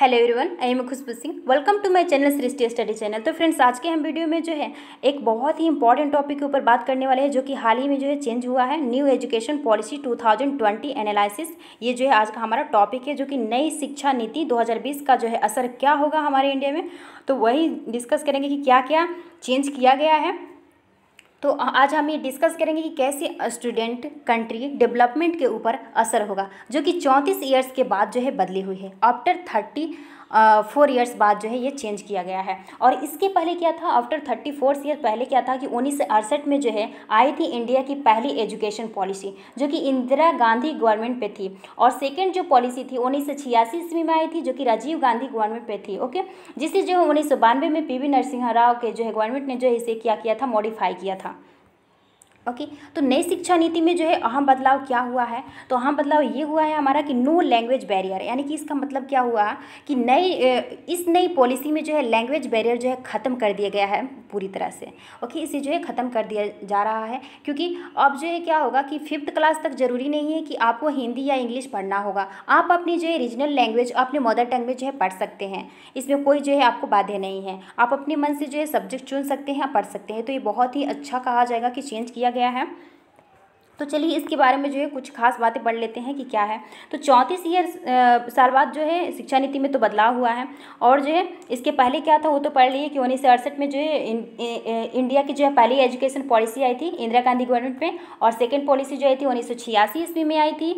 Hello everyone I am Khushbu Singh welcome to my channel Srishti study channel तो friends आज के हम वीडियो में जो है एक बहुत ही इंपॉर्टेंट टॉपिक के ऊपर बात करने वाले हैं जो कि हाल ही में जो है चेंज हुआ है न्यू एजुकेशन पॉलिसी 2020 एनालिसिस ये जो है आज का हमारा टॉपिक है जो कि नई शिक्षा नीति दो का जो है असर क्या होगा हमारे इंडिया में तो वही डिस्कस करेंगे कि क्या क्या चेंज किया गया है तो आज हम ये डिस्कस करेंगे कि कैसे स्टूडेंट कंट्री डेवलपमेंट के ऊपर असर होगा जो कि चौंतीस ईयर्स के बाद जो है बदली हुई है आफ्टर थर्टी फोर ईयर्स बाद जो है ये चेंज किया गया है और इसके पहले क्या था आफ्टर थर्टी फोर्थ ईयर पहले क्या था कि उन्नीस में जो है आई थी इंडिया की पहली एजुकेशन पॉलिसी जो कि इंदिरा गांधी गवर्नमेंट पे थी और सेकेंड जो पॉलिसी थी उन्नीस ईस्वी में आई थी जो कि राजीव गांधी गवर्नमेंट पे थी ओके जिसे जो है उन्नीस में पी वी नरसिंह राव के जो है गवर्नमेंट ने जो है इसे क्या किया था मॉडिफाई किया था ओके तो नई शिक्षा नीति में जो है अहम बदलाव क्या हुआ है तो अहम बदलाव ये हुआ है हमारा कि नो लैंग्वेज बैरियर यानी कि इसका मतलब क्या हुआ कि नई इस नई पॉलिसी में जो है लैंग्वेज बैरियर जो है ख़त्म कर दिया गया है पूरी तरह से ओके इसे जो है ख़त्म कर दिया जा रहा है क्योंकि अब जो है क्या होगा कि फिफ्थ क्लास तक ज़रूरी नहीं है कि आपको हिंदी या इंग्लिश पढ़ना होगा आप अपनी जो है रीजनल लैंग्वेज अपने मदर टंग में जो है पढ़ सकते हैं इसमें कोई जो है आपको बाध्य नहीं है आप अपने मन से जो है सब्जेक्ट चुन सकते हैं पढ़ सकते हैं तो ये बहुत ही अच्छा कहा जाएगा कि चेंज किया गया है तो चलिए इसके बारे में जो है कुछ खास बातें पढ़ लेते हैं कि क्या है तो चौंतीस ईयर साल बाद जो है शिक्षा नीति में तो बदलाव हुआ है और जो है इसके पहले क्या था वो तो पढ़ लिए कि उन्नीस सौ अड़सठ में जो है इन, इ, इंडिया की जो है पहली एजुकेशन पॉलिसी आई थी इंदिरा गांधी गवर्नमेंट में और सेकेंड पॉलिसी जो आई थी उन्नीस सौ छियासी ईस्वी में आई थी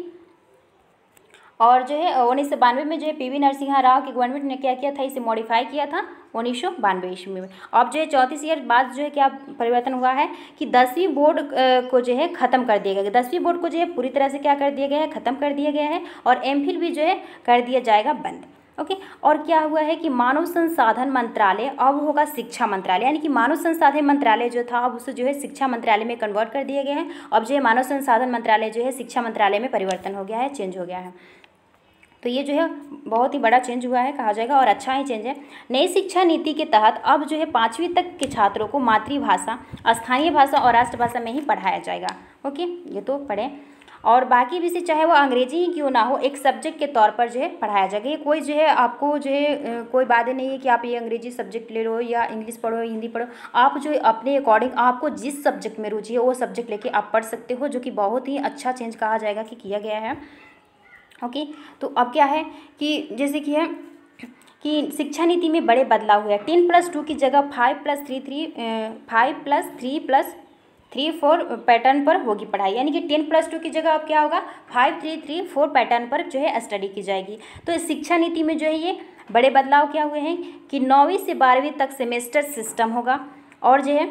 और जो है उन्नीस सौ बानवे में जो है पीवी नरसिंहा राव की गवर्नमेंट ने क्या किया था इसे मॉडिफाई किया था उन्नीस सौ बानवे ईस्वी में अब जो है चौंतीस ईयर बाद जो है क्या परिवर्तन हुआ है कि दसवीं बोर्ड को जो है ख़त्म कर दिया गया दसवीं बोर्ड को जो है पूरी तरह से क्या कर दिया गया है ख़त्म कर दिया गया है और एम भी जो है कर दिया जाएगा बंद ओके okay? और क्या हुआ है कि मानव संसाधन मंत्रालय अब होगा शिक्षा मंत्रालय यानी कि मानव संसाधन मंत्रालय जो था अब उसे जो है शिक्षा मंत्रालय में कन्वर्ट कर दिया गया है अब जो है मानव संसाधन मंत्रालय जो है शिक्षा मंत्रालय में परिवर्तन हो गया है चेंज हो गया है तो ये जो है बहुत ही बड़ा चेंज हुआ है कहा जाएगा और अच्छा ही चेंज है नई शिक्षा नीति के तहत अब जो है पाँचवीं तक के छात्रों को मातृभाषा स्थानीय भाषा और राष्ट्रभाषा में ही पढ़ाया जाएगा ओके ये तो पढ़ें और बाकी भी से चाहे वो अंग्रेजी ही क्यों ना हो एक सब्जेक्ट के तौर पर जो है पढ़ाया जाएगा ये कोई जो है आपको जो है कोई बात नहीं है कि आप ये अंग्रेजी सब्जेक्ट ले लो या इंग्लिश पढ़ो हिंदी पढ़ो आप जो है अपने अकॉर्डिंग आपको जिस सब्जेक्ट में रुचि है वो सब्जेक्ट लेके आप पढ़ सकते हो जो कि बहुत ही अच्छा चेंज कहा जाएगा कि किया गया है ओके तो अब क्या है कि जैसे कि है कि शिक्षा नीति में बड़े बदलाव हुए हैं टेन प्लस टू की जगह five plus three three five plus three plus three four pattern पर होगी पढ़ाई यानी कि टेन प्लस टू की जगह अब क्या होगा five three three four pattern पर जो है स्टडी की जाएगी तो इस शिक्षा नीति में जो है ये बड़े बदलाव क्या हुए हैं कि नौवीं से बारहवीं तक सेमेस्टर सिस्टम होगा और जो है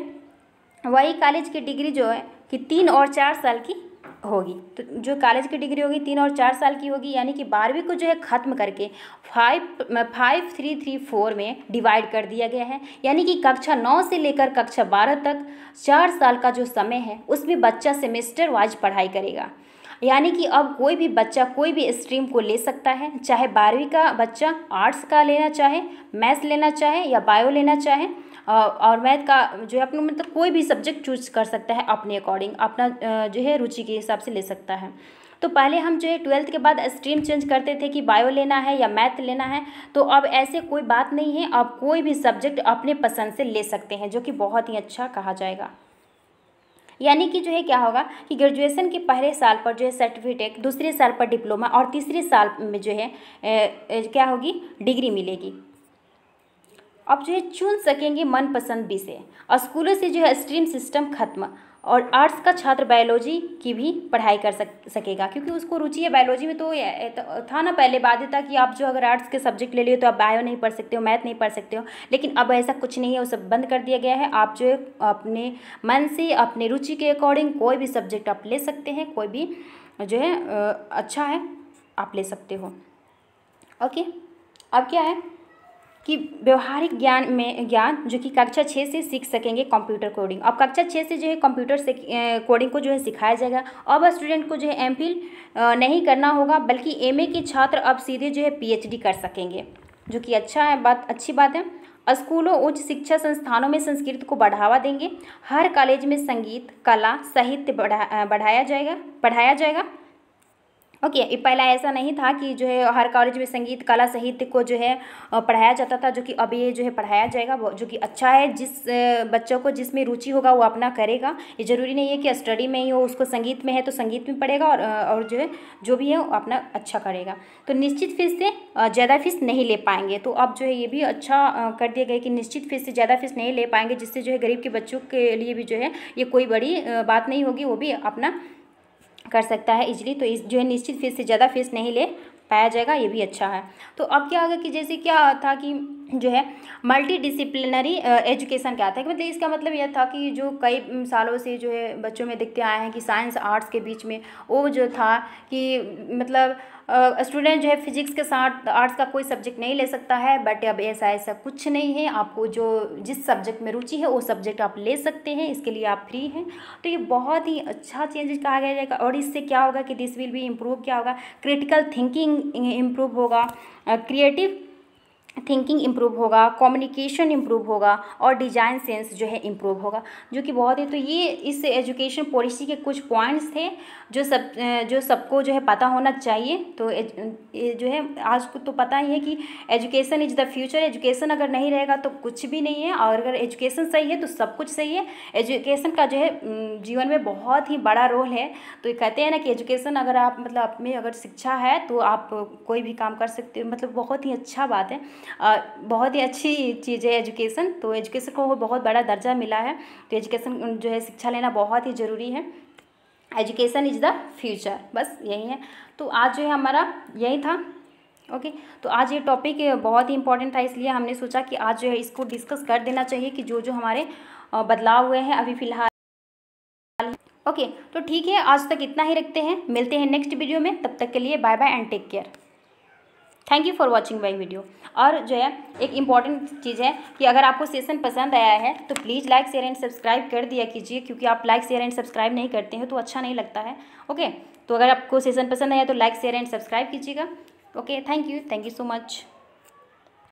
वही कॉलेज की डिग्री जो है कि तीन और चार साल की होगी तो जो कॉलेज की डिग्री होगी तीन और चार साल की होगी यानी कि बारहवीं को जो है ख़त्म करके five five three three four में डिवाइड कर दिया गया है यानी कि कक्षा नौ से लेकर कक्षा बारह तक चार साल का जो समय है उसमें बच्चा सेमेस्टर वाइज पढ़ाई करेगा यानी कि अब कोई भी बच्चा कोई भी स्ट्रीम को ले सकता है चाहे बारहवीं का बच्चा आर्ट्स का लेना चाहे मैथ्स लेना चाहे या बायो लेना चाहे और मैथ का जो है अपना मतलब कोई भी सब्जेक्ट चूज कर सकता है अपने अकॉर्डिंग अपना जो है रुचि के हिसाब से ले सकता है तो पहले हम जो है ट्वेल्थ के बाद स्ट्रीम चेंज करते थे कि बायो लेना है या मैथ लेना है तो अब ऐसे कोई बात नहीं है आप कोई भी सब्जेक्ट अपने पसंद से ले सकते हैं जो कि बहुत ही अच्छा कहा जाएगा यानी कि जो है क्या होगा कि ग्रेजुएशन के पहले साल पर जो है सर्टिफिकेट दूसरे साल पर डिप्लोमा और तीसरे साल में जो है ए, ए, क्या होगी डिग्री मिलेगी आप जो है चुन सकेंगे मनपसंद विषय और स्कूलों से जो है स्ट्रीम सिस्टम खत्म और आर्ट्स का छात्र बायोलॉजी की भी पढ़ाई कर सक सकेगा क्योंकि उसको रुचि है बायोलॉजी में तो, तो था ना पहले बाध्यता कि आप जो अगर आर्ट्स के सब्जेक्ट ले लिए तो आप बायो नहीं पढ़ सकते हो मैथ नहीं पढ़ सकते हो लेकिन अब ऐसा कुछ नहीं है वो सब बंद कर दिया गया है आप जो है अपने मन से अपने रुचि के अकॉर्डिंग कोई भी सब्जेक्ट आप ले सकते हैं कोई भी जो है अच्छा है आप ले सकते हो ओके अब क्या है कि व्यवहारिक ज्ञान में ज्ञान जो कि कक्षा छः से सीख सकेंगे कंप्यूटर कोडिंग अब कक्षा छः से जो है कंप्यूटर से कोडिंग को जो है सिखाया जाएगा अब स्टूडेंट को जो है एम नहीं करना होगा बल्कि एम के छात्र अब सीधे जो है पी कर सकेंगे जो कि अच्छा है बात अच्छी बात है स्कूलों उच्च शिक्षा संस्थानों में संस्कृत को बढ़ावा देंगे हर कॉलेज में संगीत कला साहित्य बढ़ा बढ़ाया जाएगा पढ़ाया जाएगा ओके okay, पहला ऐसा नहीं था कि जो है हर कॉलेज में संगीत कला साहित्य को जो है पढ़ाया जाता था जो कि अब ये जो है पढ़ाया जाएगा जो कि अच्छा है जिस बच्चों को जिसमें रुचि होगा वो अपना करेगा ये ज़रूरी नहीं है कि स्टडी में ही हो उसको संगीत में है तो संगीत में पढ़ेगा और और जो है जो भी है वो अपना अच्छा करेगा तो निश्चित फीस से ज़्यादा फीस नहीं ले पाएंगे तो अब जो है ये भी अच्छा कर दिया गया कि निश्चित फीस से ज़्यादा फीस नहीं ले पाएंगे जिससे जो है गरीब के बच्चों के लिए भी जो है ये कोई बड़ी बात नहीं होगी वो भी अपना कर सकता है इजली तो इस जो है निश्चित फीस से ज़्यादा फीस नहीं ले पाया जाएगा ये भी अच्छा है तो अब क्या होगा कि जैसे क्या था कि जो है मल्टी डिसिप्लिनरी एजुकेशन क्या था कि मतलब इसका मतलब यह था कि जो कई सालों से जो है बच्चों में दिखते आए हैं कि साइंस आर्ट्स के बीच में वो जो था कि मतलब स्टूडेंट जो है फिजिक्स के साथ आर्ट्स का कोई सब्जेक्ट नहीं ले सकता है बट अब ऐसा ऐसा कुछ नहीं है आपको जो जिस सब्जेक्ट में रुचि है वो सब्जेक्ट आप ले सकते हैं इसके लिए आप फ्री हैं तो ये बहुत ही अच्छा चेंज कहा गया जाएगा और इससे क्या होगा कि दिस विल भी इम्प्रूव क्या होगा क्रिटिकल थिंकिंग इम्प्रूव होगा क्रिएटिव uh, थिंकिंग इम्प्रूव होगा कम्युनिकेशन इम्प्रूव होगा और डिज़ाइन सेंस जो है इम्प्रूव होगा जो कि बहुत ही तो ये इस एजुकेशन पॉलिसी के कुछ पॉइंट्स थे जो सब जो सबको जो है पता होना चाहिए तो जो है आज को तो पता ही है कि education is the future education अगर नहीं रहेगा तो कुछ भी नहीं है और अगर एजुकेशन सही है तो सब कुछ सही है एजुकेशन का जो है जीवन में बहुत ही बड़ा रोल है तो कहते हैं ना कि एजुकेशन अगर आप मतलब आप में अगर शिक्षा है तो आप कोई भी काम कर सकते हो मतलब बहुत ही अच्छा बात है बहुत ही अच्छी चीज़ है एजुकेशन तो एजुकेशन को बहुत बड़ा दर्जा मिला है तो एजुकेशन जो है शिक्षा लेना बहुत ही ज़रूरी है एजुकेशन इज़ द फ्यूचर बस यही है तो आज जो है हमारा यही था ओके okay, तो आज ये टॉपिक बहुत ही इंपॉर्टेंट था इसलिए हमने सोचा कि आज जो है इसको डिस्कस कर देना चाहिए कि जो जो हमारे बदलाव हुए हैं अभी फ़िलहाल ओके okay, तो ठीक है आज तक इतना ही रखते हैं मिलते हैं नेक्स्ट वीडियो में तब तक के लिए bye bye and take care thank you for watching my video और जो है एक इम्पॉर्टेंट चीज़ है कि अगर आपको सेशन पसंद आया है तो please like share and subscribe कर दिया कीजिए क्योंकि आप लाइक शेयर एंड सब्सक्राइब नहीं करते हैं तो अच्छा नहीं लगता है ओके तो अगर आपको सेशन पसंद आया तो लाइक शेयर एंड सब्सक्राइब कीजिएगा okay thank you thank you so much